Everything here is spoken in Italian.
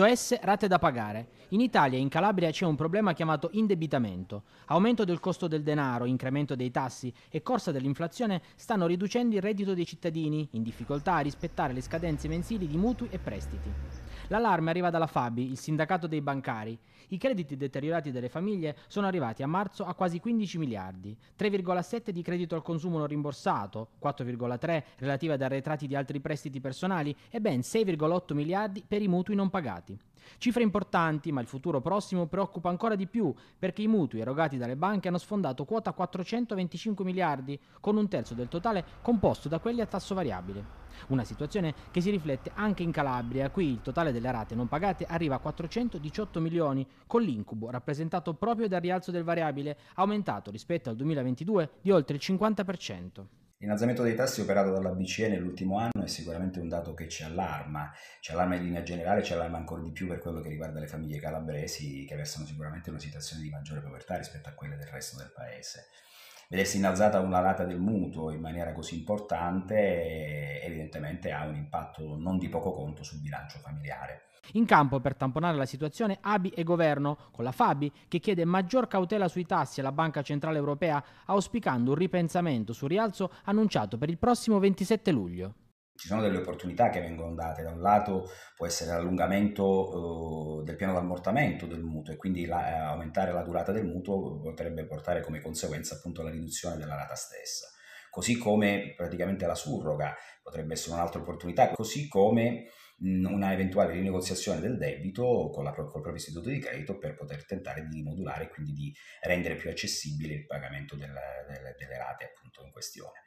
COS, rate da pagare. In Italia e in Calabria c'è un problema chiamato indebitamento. Aumento del costo del denaro, incremento dei tassi e corsa dell'inflazione stanno riducendo il reddito dei cittadini, in difficoltà a rispettare le scadenze mensili di mutui e prestiti. L'allarme arriva dalla Fabi, il sindacato dei bancari. I crediti deteriorati delle famiglie sono arrivati a marzo a quasi 15 miliardi, 3,7 di credito al consumo non rimborsato, 4,3 relative ad arretrati di altri prestiti personali e ben 6,8 miliardi per i mutui non pagati. Cifre importanti, ma il futuro prossimo preoccupa ancora di più perché i mutui erogati dalle banche hanno sfondato quota 425 miliardi, con un terzo del totale composto da quelli a tasso variabile. Una situazione che si riflette anche in Calabria, qui il totale delle rate non pagate arriva a 418 milioni, con l'incubo rappresentato proprio dal rialzo del variabile, aumentato rispetto al 2022 di oltre il 50%. L'innalzamento dei tassi operato dalla BCE nell'ultimo anno è sicuramente un dato che ci allarma, ci allarma in linea generale, ci allarma ancora di più per quello che riguarda le famiglie calabresi che versano sicuramente una situazione di maggiore povertà rispetto a quelle del resto del paese vedesse innalzata una rata del mutuo in maniera così importante evidentemente ha un impatto non di poco conto sul bilancio familiare. In campo per tamponare la situazione ABI e governo, con la Fabi che chiede maggior cautela sui tassi alla Banca Centrale Europea, auspicando un ripensamento sul rialzo annunciato per il prossimo 27 luglio ci sono delle opportunità che vengono date, da un lato può essere l'allungamento uhm, del piano d'ammortamento del mutuo e quindi la, eh, aumentare la durata del mutuo potrebbe portare come conseguenza appunto alla riduzione della rata stessa, così come praticamente la surroga potrebbe essere un'altra opportunità, così come mhmm, una eventuale rinegoziazione del debito con la, col proprio istituto di credito per poter tentare di rimodulare e quindi di rendere più accessibile il pagamento del, del, delle rate appunto in questione.